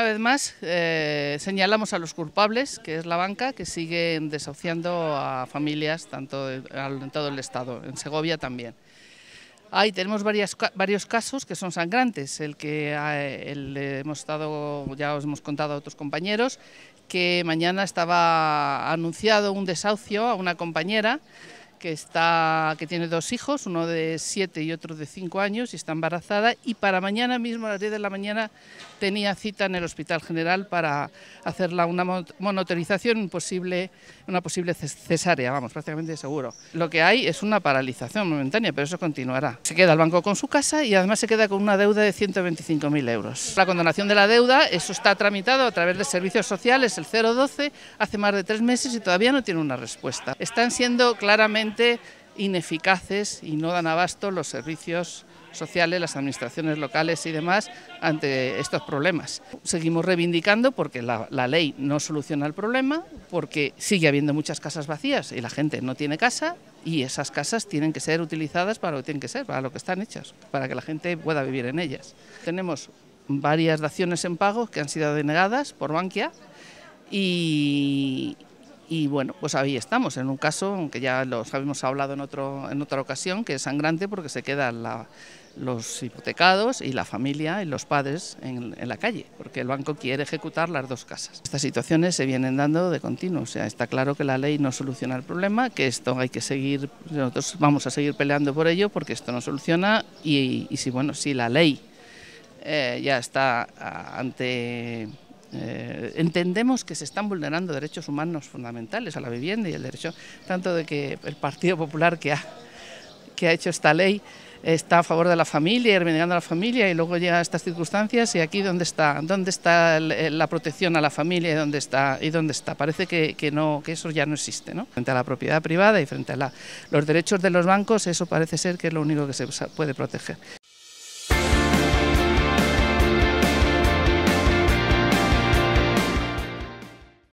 Una vez más, eh, señalamos a los culpables, que es la banca, que sigue desahuciando a familias tanto en todo el Estado, en Segovia también. Ahí tenemos varias, varios casos que son sangrantes. El que eh, eh, hemos estado, ya os hemos contado a otros compañeros, que mañana estaba anunciado un desahucio a una compañera que, está, que tiene dos hijos, uno de 7 y otro de 5 años, y está embarazada. Y para mañana mismo, a las 10 de la mañana, tenía cita en el Hospital General para hacerla una monoterización posible, una posible cesárea, vamos, prácticamente seguro. Lo que hay es una paralización momentánea, pero eso continuará. Se queda el banco con su casa y además se queda con una deuda de 125.000 euros. La condonación de la deuda, eso está tramitado a través de servicios sociales, el 012, hace más de tres meses y todavía no tiene una respuesta. Están siendo claramente ineficaces y no dan abasto los servicios sociales, las administraciones locales y demás ante estos problemas. Seguimos reivindicando porque la, la, ley no soluciona el problema, porque sigue habiendo muchas casas vacías y la gente no tiene casa y esas casas tienen que ser utilizadas para lo que tienen que ser, para lo que están hechas, para que la gente pueda vivir en ellas. Tenemos varias daciones en pago que han sido denegadas por Bankia y, y bueno, pues ahí estamos, en un caso, aunque ya los habíamos hablado en, otro, en otra ocasión, que es sangrante porque se quedan los hipotecados y la familia y los padres en, la calle, porque el banco quiere ejecutar las dos casas. Estas situaciones se vienen dando de continuo, o sea, está claro que la ley no soluciona el problema, que esto hay que seguir, nosotros vamos a seguir peleando por ello porque esto no soluciona y, si, bueno, si la ley eh, ya está ah, ante eh, entendemos que se están vulnerando derechos humanos fundamentales a la vivienda y el derecho, tanto de que el Partido Popular que ha, que ha hecho esta ley está a favor de la familia y reivindicando a la familia y luego llega estas circunstancias y aquí dónde está, dónde está la protección a la familia y dónde está, y dónde está. parece que, no, que eso ya no existe, ¿no? Frente a la propiedad privada y frente a los derechos de los bancos, eso parece ser que es lo único que se puede proteger.